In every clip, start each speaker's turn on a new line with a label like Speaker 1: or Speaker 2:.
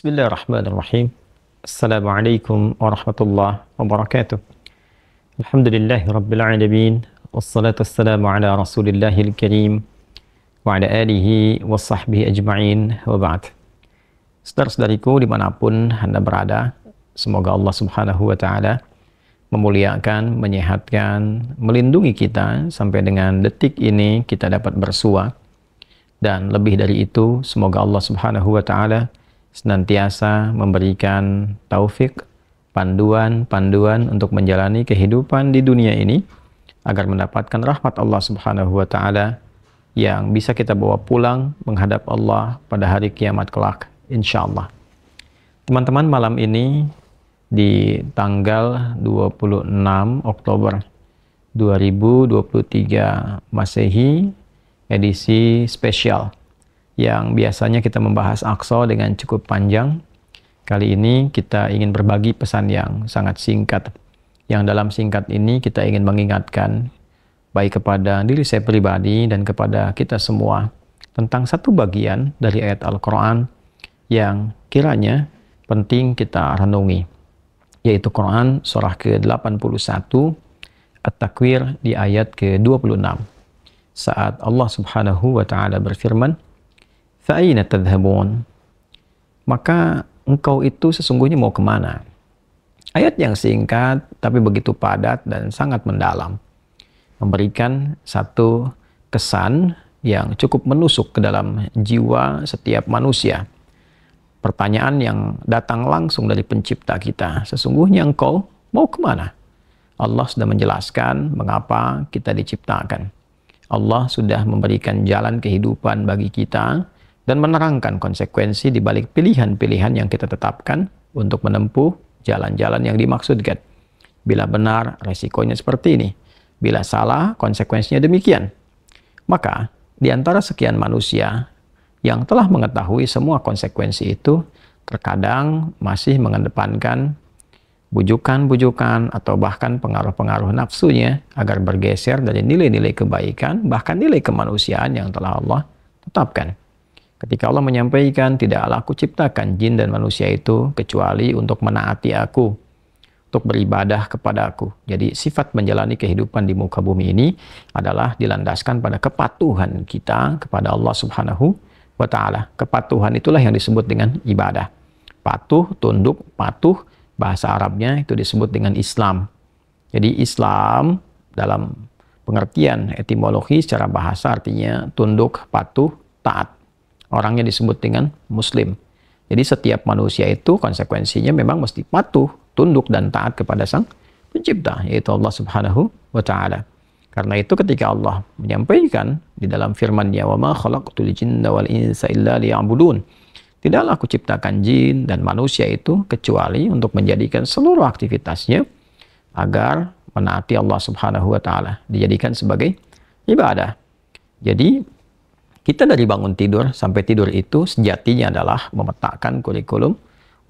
Speaker 1: Bismillahirrahmanirrahim. Assalamualaikum warahmatullahi wabarakatuh. Alhamdulillahi rabbil alamin. Wassalatu wassalamu ala rasulillahil karim. Wa ala alihi wa sahbihi ajma'in wa ba'd. Saudara-saudariku dimanapun anda berada, semoga Allah subhanahu wa ta'ala memuliakan, menyehatkan, melindungi kita sampai dengan detik ini kita dapat bersuah. Dan lebih dari itu, semoga Allah subhanahu wa ta'ala senantiasa memberikan taufik, panduan-panduan untuk menjalani kehidupan di dunia ini agar mendapatkan rahmat Allah Subhanahu wa taala yang bisa kita bawa pulang menghadap Allah pada hari kiamat kelak insyaallah. Teman-teman malam ini di tanggal 26 Oktober 2023 Masehi edisi spesial yang biasanya kita membahas Aqsa dengan cukup panjang. Kali ini kita ingin berbagi pesan yang sangat singkat. Yang dalam singkat ini kita ingin mengingatkan baik kepada diri saya pribadi dan kepada kita semua tentang satu bagian dari ayat Al-Quran yang kiranya penting kita renungi yaitu Quran surah ke-81 At-Takwir di ayat ke-26 saat Allah Subhanahu wa taala berfirman Fa'ina tadhabun? Maka engkau itu sesungguhnya mau kemana? Ayat yang singkat tapi begitu padat dan sangat mendalam. Memberikan satu kesan yang cukup menusuk ke dalam jiwa setiap manusia. Pertanyaan yang datang langsung dari pencipta kita. Sesungguhnya engkau mau kemana? Allah sudah menjelaskan mengapa kita diciptakan. Allah sudah memberikan jalan kehidupan bagi kita dan menerangkan konsekuensi di balik pilihan-pilihan yang kita tetapkan untuk menempuh jalan-jalan yang dimaksudkan. Bila benar, resikonya seperti ini. Bila salah, konsekuensinya demikian. Maka, di antara sekian manusia yang telah mengetahui semua konsekuensi itu, terkadang masih mengedepankan bujukan-bujukan atau bahkan pengaruh-pengaruh nafsunya agar bergeser dari nilai-nilai kebaikan, bahkan nilai kemanusiaan yang telah Allah tetapkan. Ketika Allah menyampaikan, tidaklah aku ciptakan jin dan manusia itu kecuali untuk menaati aku, untuk beribadah kepada aku. Jadi sifat menjalani kehidupan di muka bumi ini adalah dilandaskan pada kepatuhan kita kepada Allah subhanahu wa ta'ala. Kepatuhan itulah yang disebut dengan ibadah. Patuh, tunduk, patuh, bahasa Arabnya itu disebut dengan Islam. Jadi Islam dalam pengertian etimologi secara bahasa artinya tunduk, patuh, taat orangnya disebut dengan muslim. Jadi setiap manusia itu konsekuensinya memang mesti patuh, tunduk dan taat kepada sang pencipta yaitu Allah Subhanahu wa taala. Karena itu ketika Allah menyampaikan di dalam firman-Nya wa ma khalaqtul jinna wal insa illa liya'budun. Tidaklah aku ciptakan jin dan manusia itu kecuali untuk menjadikan seluruh aktivitasnya agar menaati Allah Subhanahu wa taala, dijadikan sebagai ibadah. Jadi kita dari bangun tidur sampai tidur itu sejatinya adalah memetakan kurikulum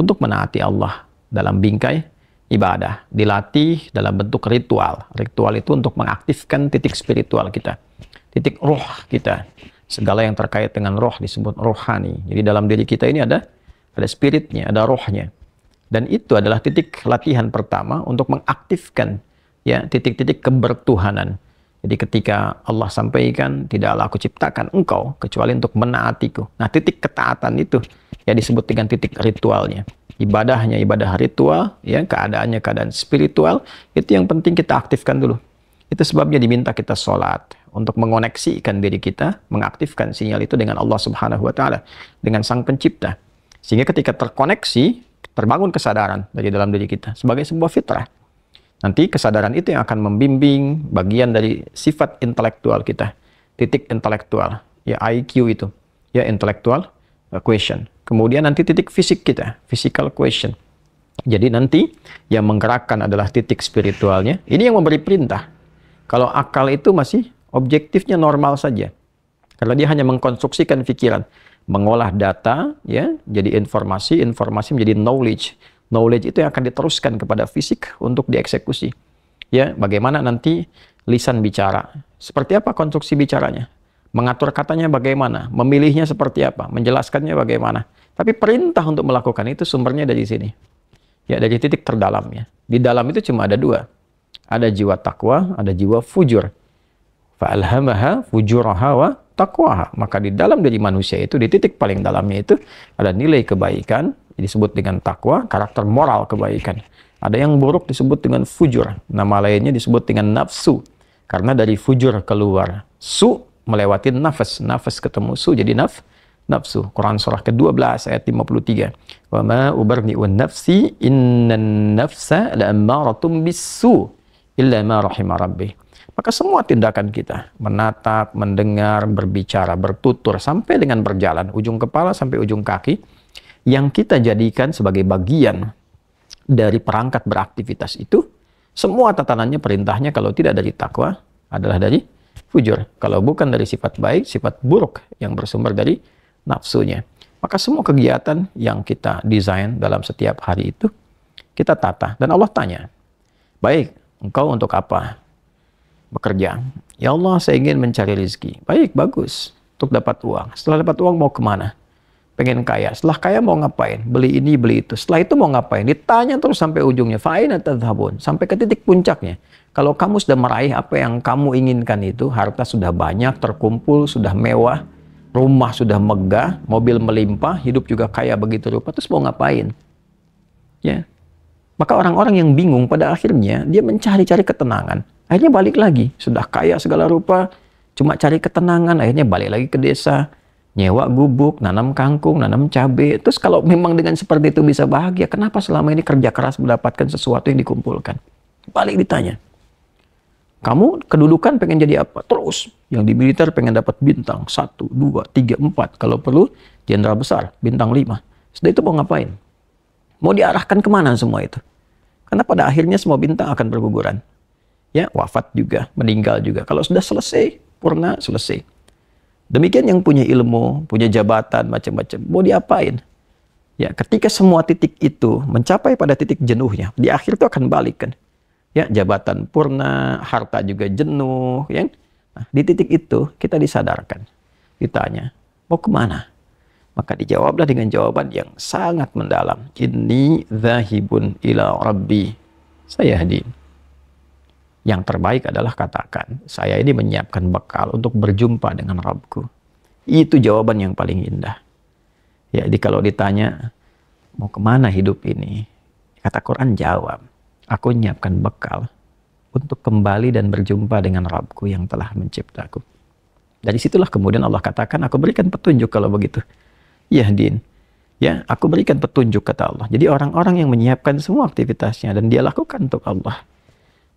Speaker 1: untuk menaati Allah dalam bingkai ibadah. Dilatih dalam bentuk ritual. Ritual itu untuk mengaktifkan titik spiritual kita. Titik roh kita. Segala yang terkait dengan roh disebut rohani. Jadi dalam diri kita ini ada ada spiritnya, ada rohnya. Dan itu adalah titik latihan pertama untuk mengaktifkan ya titik-titik kebertuhanan jadi ketika Allah sampaikan, tidaklah aku ciptakan engkau kecuali untuk menaatiku. Nah titik ketaatan itu ya disebut dengan titik ritualnya. Ibadahnya ibadah ritual, ya keadaannya keadaan spiritual, itu yang penting kita aktifkan dulu. Itu sebabnya diminta kita sholat untuk mengoneksikan diri kita, mengaktifkan sinyal itu dengan Allah Subhanahu wa taala, dengan Sang Pencipta. Sehingga ketika terkoneksi, terbangun kesadaran dari dalam diri kita sebagai sebuah fitrah. Nanti kesadaran itu yang akan membimbing bagian dari sifat intelektual kita. Titik intelektual, ya IQ itu, ya intelektual eh, question. Kemudian nanti titik fisik kita, physical question. Jadi nanti yang menggerakkan adalah titik spiritualnya. Ini yang memberi perintah. Kalau akal itu masih objektifnya normal saja. Karena dia hanya mengkonstruksikan pikiran, mengolah data ya, jadi informasi, informasi menjadi knowledge knowledge itu yang akan diteruskan kepada fisik untuk dieksekusi. Ya, bagaimana nanti lisan bicara? Seperti apa konstruksi bicaranya? Mengatur katanya bagaimana? Memilihnya seperti apa? Menjelaskannya bagaimana? Tapi perintah untuk melakukan itu sumbernya dari sini. Ya, dari titik terdalam ya. Di dalam itu cuma ada dua. Ada jiwa takwa, ada jiwa fujur. Fa'alhamaha fujuraha wa takwa. Maka di dalam diri manusia itu, di titik paling dalamnya itu, ada nilai kebaikan, disebut dengan takwa, karakter moral kebaikan. Ada yang buruk disebut dengan fujur, nama lainnya disebut dengan nafsu. Karena dari fujur keluar, su melewati nafas, nafas ketemu su jadi naf, nafsu. Quran surah ke-12 ayat 53. Wa ma ubarni'un nafsi innan nafsa la'amaratum bisu illa ma rahimah rabbi. Maka semua tindakan kita, menatap, mendengar, berbicara, bertutur, sampai dengan berjalan, ujung kepala sampai ujung kaki, yang kita jadikan sebagai bagian dari perangkat beraktivitas itu, semua tatanannya, perintahnya kalau tidak dari takwa adalah dari fujur. Kalau bukan dari sifat baik, sifat buruk yang bersumber dari nafsunya. Maka semua kegiatan yang kita desain dalam setiap hari itu, kita tata. Dan Allah tanya, baik, engkau untuk apa? bekerja. Ya Allah, saya ingin mencari rezeki. Baik, bagus. Untuk dapat uang. Setelah dapat uang mau kemana? Pengen kaya. Setelah kaya mau ngapain? Beli ini, beli itu. Setelah itu mau ngapain? Ditanya terus sampai ujungnya. Fa'ina tadhabun. Sampai ke titik puncaknya. Kalau kamu sudah meraih apa yang kamu inginkan itu, harta sudah banyak, terkumpul, sudah mewah, rumah sudah megah, mobil melimpah, hidup juga kaya begitu rupa, terus mau ngapain? Ya. Maka orang-orang yang bingung pada akhirnya, dia mencari-cari ketenangan Akhirnya balik lagi, sudah kaya segala rupa, cuma cari ketenangan, akhirnya balik lagi ke desa, nyewa gubuk, nanam kangkung, nanam cabai. Terus kalau memang dengan seperti itu bisa bahagia, kenapa selama ini kerja keras mendapatkan sesuatu yang dikumpulkan? Balik ditanya. Kamu kedudukan pengen jadi apa? Terus. Yang di militer pengen dapat bintang. Satu, dua, tiga, empat. Kalau perlu, jenderal besar. Bintang lima. Setelah itu mau ngapain? Mau diarahkan kemana semua itu? Karena pada akhirnya semua bintang akan berguguran ya wafat juga, meninggal juga. Kalau sudah selesai, purna selesai. Demikian yang punya ilmu, punya jabatan macam-macam, mau diapain? Ya, ketika semua titik itu mencapai pada titik jenuhnya, di akhir itu akan balik kan. Ya, jabatan purna, harta juga jenuh, ya. Nah, di titik itu kita disadarkan. Ditanya, mau kemana? Maka dijawablah dengan jawaban yang sangat mendalam. Ini zahibun ila rabbi. Saya hadir. Yang terbaik adalah katakan, saya ini menyiapkan bekal untuk berjumpa dengan Rabbku. Itu jawaban yang paling indah. Ya, jadi kalau ditanya, mau kemana hidup ini? Kata Quran jawab, aku menyiapkan bekal untuk kembali dan berjumpa dengan Rabbku yang telah menciptaku. Dari situlah kemudian Allah katakan, aku berikan petunjuk kalau begitu. Ya din, ya aku berikan petunjuk kata Allah. Jadi orang-orang yang menyiapkan semua aktivitasnya dan dia lakukan untuk Allah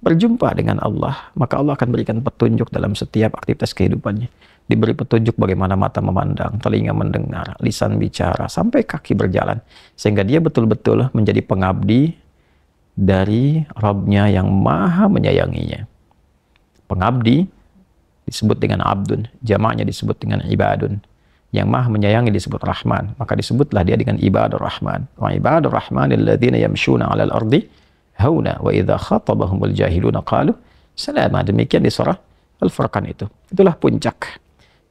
Speaker 1: berjumpa dengan Allah, maka Allah akan berikan petunjuk dalam setiap aktivitas kehidupannya. Diberi petunjuk bagaimana mata memandang, telinga mendengar, lisan bicara, sampai kaki berjalan. Sehingga dia betul-betul menjadi pengabdi dari Robnya yang maha menyayanginya. Pengabdi disebut dengan abdun, jamaknya disebut dengan ibadun. Yang maha menyayangi disebut Rahman, maka disebutlah dia dengan ibadur Rahman. Wa ibadur Rahmanil ladzina yamshuna 'alal ardi hauna wa idza khatabahumul jahiluna qalu salama. Demikian di surah Al-Furqan itu. Itulah puncak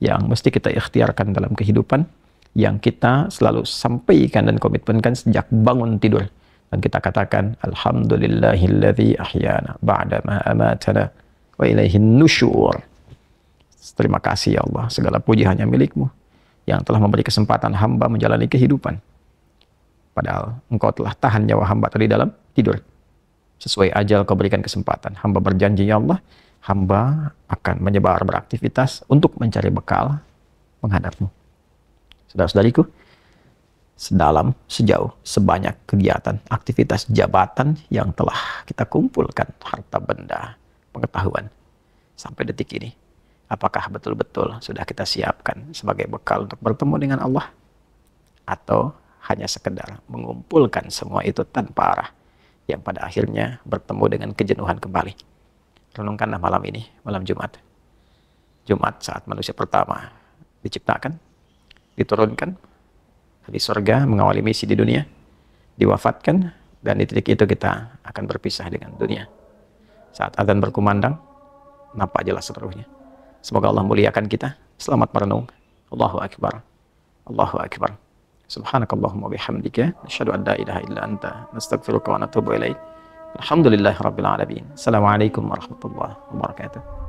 Speaker 1: yang mesti kita ikhtiarkan dalam kehidupan yang kita selalu sampaikan dan komitmenkan sejak bangun tidur. Dan kita katakan alhamdulillahilladzi ahyana ba'da ma amatana wa ilaihi nusyur. Terima kasih ya Allah, segala puji hanya milikmu yang telah memberi kesempatan hamba menjalani kehidupan. Padahal engkau telah tahan nyawa hamba tadi dalam tidur sesuai ajal kau berikan kesempatan. Hamba berjanji ya Allah, hamba akan menyebar beraktivitas untuk mencari bekal menghadapmu. Saudara-saudariku, sedalam, sejauh, sebanyak kegiatan, aktivitas, jabatan yang telah kita kumpulkan, harta benda, pengetahuan, sampai detik ini. Apakah betul-betul sudah kita siapkan sebagai bekal untuk bertemu dengan Allah? Atau hanya sekedar mengumpulkan semua itu tanpa arah yang pada akhirnya bertemu dengan kejenuhan kembali. Renungkanlah malam ini, malam Jumat. Jumat saat manusia pertama diciptakan, diturunkan, di surga mengawali misi di dunia, diwafatkan, dan di titik itu kita akan berpisah dengan dunia. Saat adzan berkumandang, nampak jelas seluruhnya. Semoga Allah muliakan kita. Selamat merenung. Allahu Akbar. Allahu Akbar. سبحانك اللهم وبحمدك نشهد أن لا إله إلا أنت نستغفرك ونتوب إليك الحمد لله رب العالمين السلام عليكم ورحمة الله وبركاته